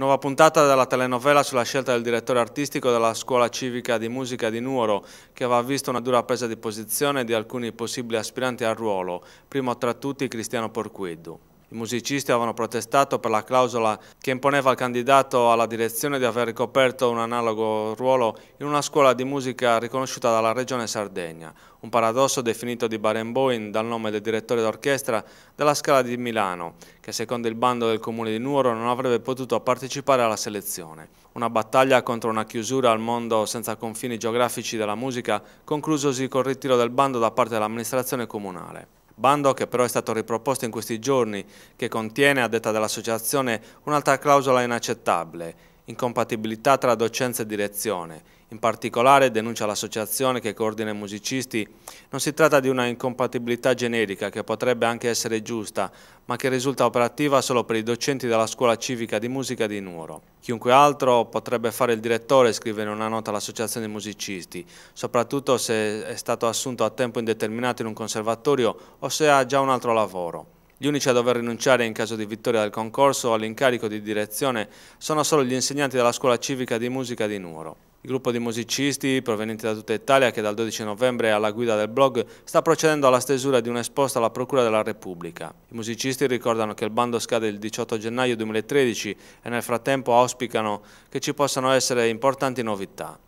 Nuova puntata della telenovela sulla scelta del direttore artistico della Scuola Civica di Musica di Nuoro, che aveva visto una dura presa di posizione di alcuni possibili aspiranti al ruolo, primo tra tutti Cristiano Porquiddu. I musicisti avevano protestato per la clausola che imponeva al candidato alla direzione di aver ricoperto un analogo ruolo in una scuola di musica riconosciuta dalla regione Sardegna, un paradosso definito di Barenboim dal nome del direttore d'orchestra della Scala di Milano, che secondo il bando del comune di Nuoro non avrebbe potuto partecipare alla selezione. Una battaglia contro una chiusura al mondo senza confini geografici della musica, conclusosi col ritiro del bando da parte dell'amministrazione comunale. Bando che però è stato riproposto in questi giorni, che contiene, a detta dell'associazione, un'altra clausola inaccettabile, incompatibilità tra docenza e direzione. In particolare, denuncia l'associazione che coordina i musicisti, non si tratta di una incompatibilità generica che potrebbe anche essere giusta, ma che risulta operativa solo per i docenti della scuola civica di musica di Nuoro. Chiunque altro potrebbe fare il direttore, scrive in una nota all'associazione dei musicisti, soprattutto se è stato assunto a tempo indeterminato in un conservatorio o se ha già un altro lavoro. Gli unici a dover rinunciare in caso di vittoria del concorso all'incarico di direzione sono solo gli insegnanti della scuola civica di musica di Nuoro. Il gruppo di musicisti provenienti da tutta Italia che dal 12 novembre è alla guida del blog sta procedendo alla stesura di un'esposta alla Procura della Repubblica. I musicisti ricordano che il bando scade il 18 gennaio 2013 e nel frattempo auspicano che ci possano essere importanti novità.